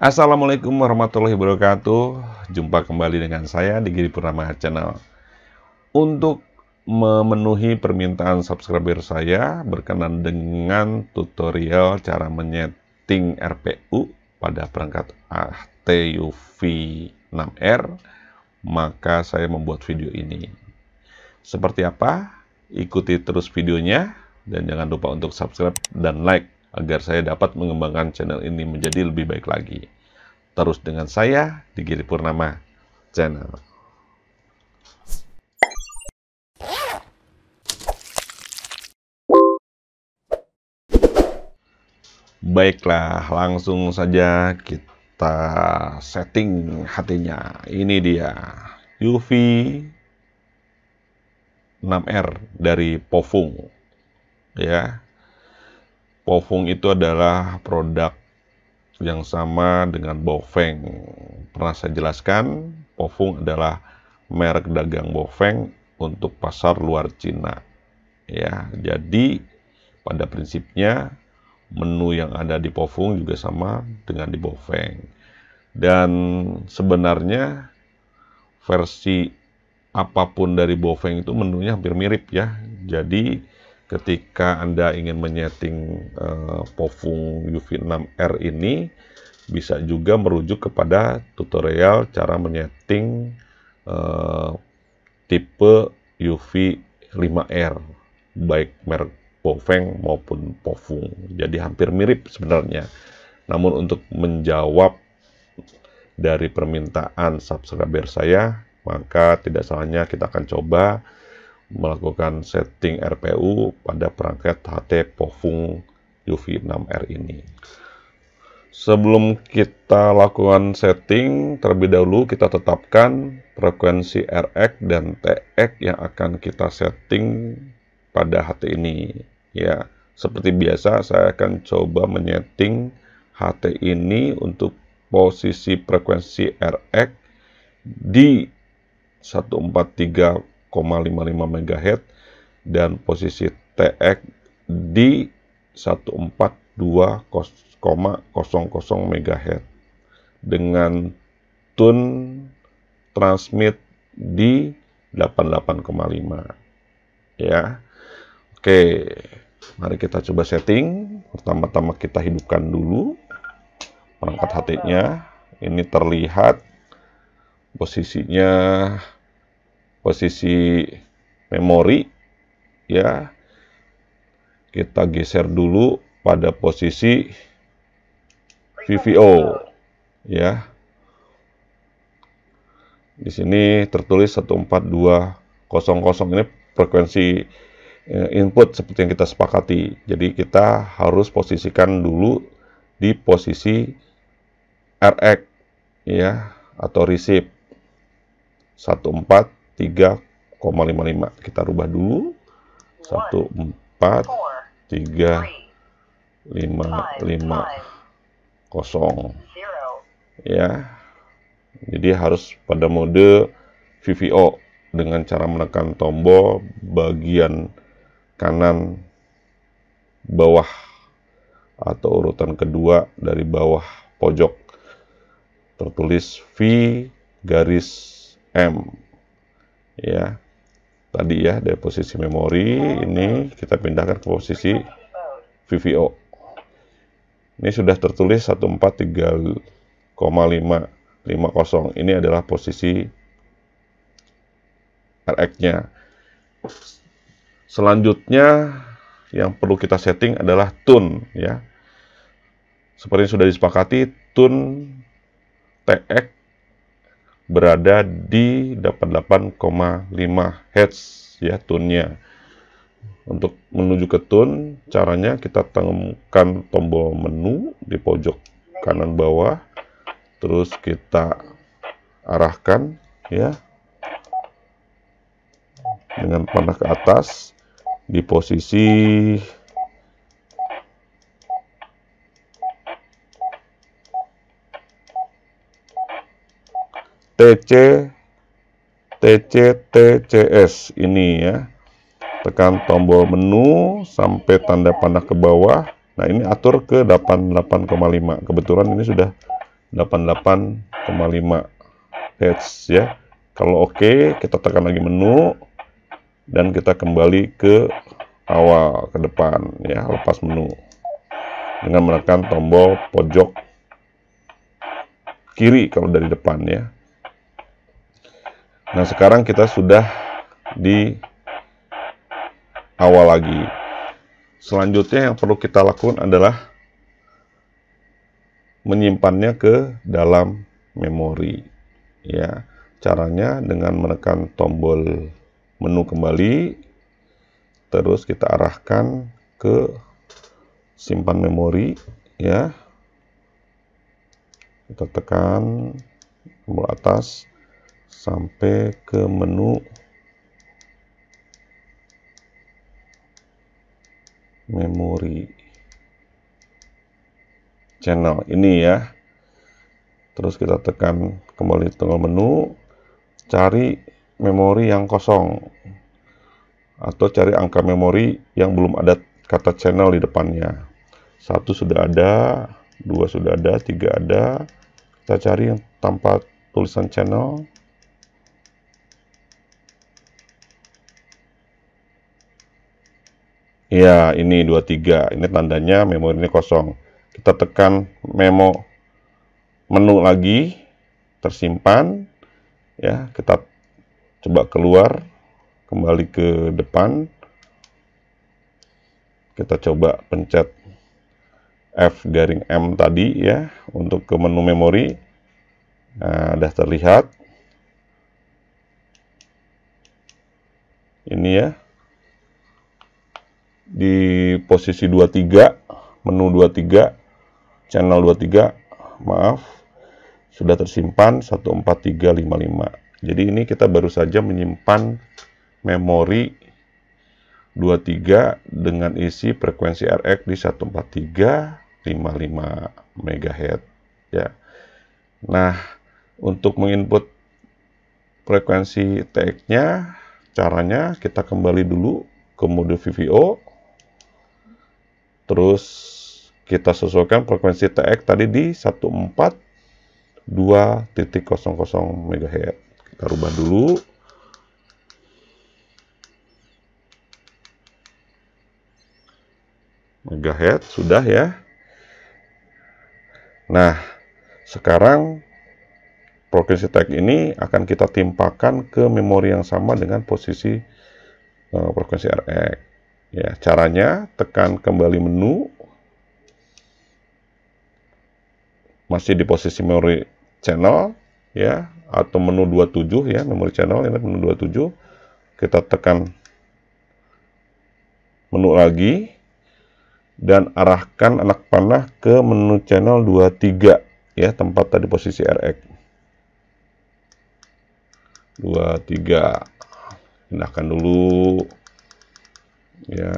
Assalamualaikum warahmatullahi wabarakatuh. Jumpa kembali dengan saya di Giri Purnama Channel. Untuk memenuhi permintaan subscriber saya berkenan dengan tutorial cara menyeting RPU pada perangkat ATUV 6R, maka saya membuat video ini. Seperti apa? Ikuti terus videonya dan jangan lupa untuk subscribe dan like agar saya dapat mengembangkan channel ini menjadi lebih baik lagi. Terus dengan saya di Giri Purnama Channel. Baiklah, langsung saja kita setting hatinya. Ini dia UV 6R dari Pofung. Ya, Pofung itu adalah produk yang sama dengan Bofeng. Pernah saya jelaskan, Pofung adalah merek dagang Bofeng untuk pasar luar Cina. Ya, jadi pada prinsipnya menu yang ada di Pofung juga sama dengan di Bofeng. Dan sebenarnya versi apapun dari Bofeng itu menunya hampir mirip ya. Jadi ketika Anda ingin menyeting uh, Pofung UV6R ini bisa juga merujuk kepada tutorial cara menyeting uh, tipe UV5R baik merek Pofeng maupun Pofung jadi hampir mirip sebenarnya namun untuk menjawab dari permintaan subscriber saya maka tidak salahnya kita akan coba melakukan setting RPU pada perangkat HT Pofung UV6R ini. Sebelum kita lakukan setting, terlebih dahulu kita tetapkan frekuensi RX dan TX yang akan kita setting pada HT ini. Ya, seperti biasa saya akan coba menyeting HT ini untuk posisi frekuensi RX di 143 MHz dan posisi TX di 142,00 MHz dengan tune transmit di 88,5 ya. Oke, mari kita coba setting. Pertama-tama kita hidupkan dulu perangkat HT-nya. Ini terlihat posisinya posisi memori ya kita geser dulu pada posisi VVO ya di sini tertulis 14200 ini frekuensi eh, input seperti yang kita sepakati jadi kita harus posisikan dulu di posisi RX ya atau receive 14 3,55 kita rubah dulu 1 4 3 5 5 0 ya jadi harus pada mode VVO dengan cara menekan tombol bagian kanan bawah atau urutan kedua dari bawah pojok tertulis V garis M ya tadi ya dari posisi memori ini kita pindahkan ke posisi VVO ini sudah tertulis 143,550 ini adalah posisi RX nya selanjutnya yang perlu kita setting adalah tune ya seperti sudah disepakati tune TX berada di 88,5 Hz ya tunnya Untuk menuju ke tune, caranya kita temukan tombol menu di pojok kanan bawah, terus kita arahkan ya dengan panah ke atas di posisi TC TC TCS ini ya tekan tombol menu sampai tanda panah ke bawah nah ini atur ke 88,5 kebetulan ini sudah 88,5 Hz ya kalau oke okay, kita tekan lagi menu dan kita kembali ke awal ke depan ya lepas menu dengan menekan tombol pojok kiri kalau dari depan ya Nah, sekarang kita sudah di awal lagi. Selanjutnya yang perlu kita lakukan adalah menyimpannya ke dalam memori. Ya, caranya dengan menekan tombol menu kembali, terus kita arahkan ke simpan memori, ya. Kita tekan tombol atas, sampai ke menu memori channel ini ya terus kita tekan kembali tengah menu cari memori yang kosong atau cari angka memori yang belum ada kata channel di depannya satu sudah ada dua sudah ada tiga ada kita cari yang tanpa tulisan channel Ya ini 23. Ini tandanya memori ini kosong. Kita tekan memo menu lagi, tersimpan. Ya, kita coba keluar, kembali ke depan. Kita coba pencet F garing M tadi ya, untuk ke menu memori. Nah, sudah terlihat. Ini ya, di posisi 23 menu 23 channel 23 maaf sudah tersimpan 14355 jadi ini kita baru saja menyimpan memori 23 dengan isi frekuensi RX di 14355 MHz ya nah untuk menginput frekuensi tag nya caranya kita kembali dulu ke mode VVO Terus kita sesuaikan frekuensi TX tadi di 142.00 MHz. Kita rubah dulu. MHz sudah ya. Nah, sekarang frekuensi TX ini akan kita timpakan ke memori yang sama dengan posisi eh, frekuensi RX. Ya, caranya tekan kembali menu. Masih di posisi memory channel ya atau menu 27 ya, memory channel ini menu 27. Kita tekan menu lagi dan arahkan anak panah ke menu channel 23 ya, tempat tadi posisi RX. 23 pindahkan dulu ya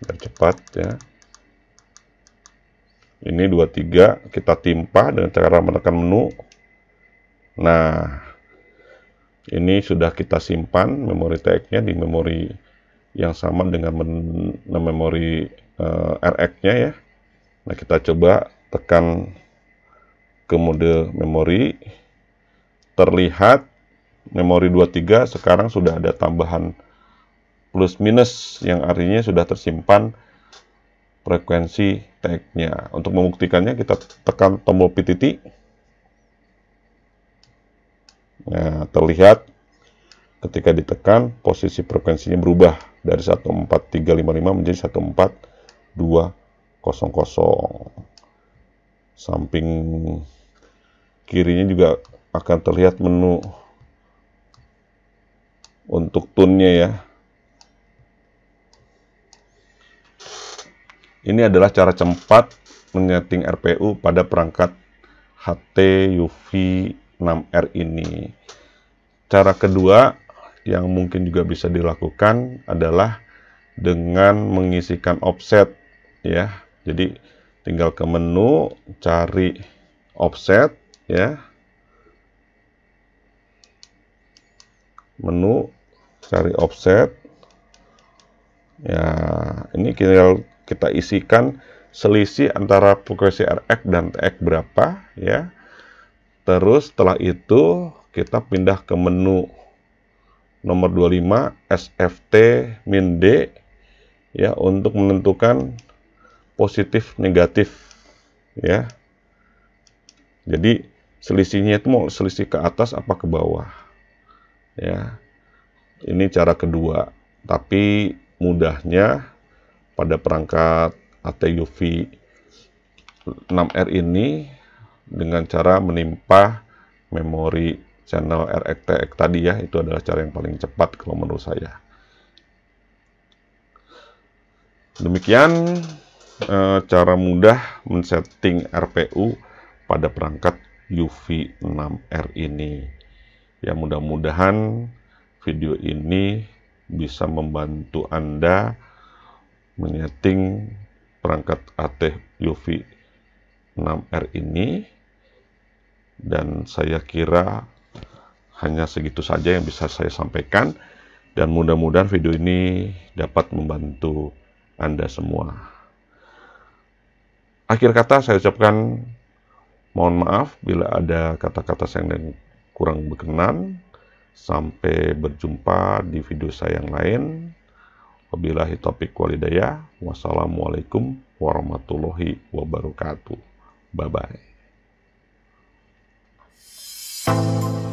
biar cepat ya ini 23 kita timpa dengan cara menekan menu nah ini sudah kita simpan memori tag-nya di memori yang sama dengan memori uh, eh, RX-nya ya nah kita coba tekan ke mode memori terlihat memori 23 sekarang sudah ada tambahan plus minus yang artinya sudah tersimpan frekuensi tag-nya. Untuk membuktikannya kita tekan tombol PTT. Nah, terlihat ketika ditekan posisi frekuensinya berubah dari 14355 menjadi 14200. Samping kirinya juga akan terlihat menu untuk tune-nya ya Ini adalah cara cepat menyeting RPU pada perangkat HT UV 6R ini. Cara kedua yang mungkin juga bisa dilakukan adalah dengan mengisikan offset ya. Jadi tinggal ke menu cari offset ya. Menu cari offset. Ya, ini tinggal kita isikan selisih antara frekuensi Rx dan Tx berapa ya. Terus setelah itu kita pindah ke menu nomor 25 SFT min D ya untuk menentukan positif negatif ya. Jadi selisihnya itu mau selisih ke atas apa ke bawah. Ya. Ini cara kedua. Tapi mudahnya pada perangkat ATUV 6R ini dengan cara menimpa memori channel RXTX tadi ya, itu adalah cara yang paling cepat kalau menurut saya. Demikian eh, cara mudah men-setting RPU pada perangkat UV6R ini. Ya mudah-mudahan video ini bisa membantu Anda menyeting perangkat AT UV 6R ini dan saya kira hanya segitu saja yang bisa saya sampaikan dan mudah-mudahan video ini dapat membantu Anda semua. Akhir kata saya ucapkan mohon maaf bila ada kata-kata yang kurang berkenan. Sampai berjumpa di video saya yang lain. Wabillahi topik walidaya. Wassalamualaikum warahmatullahi wabarakatuh. Bye-bye.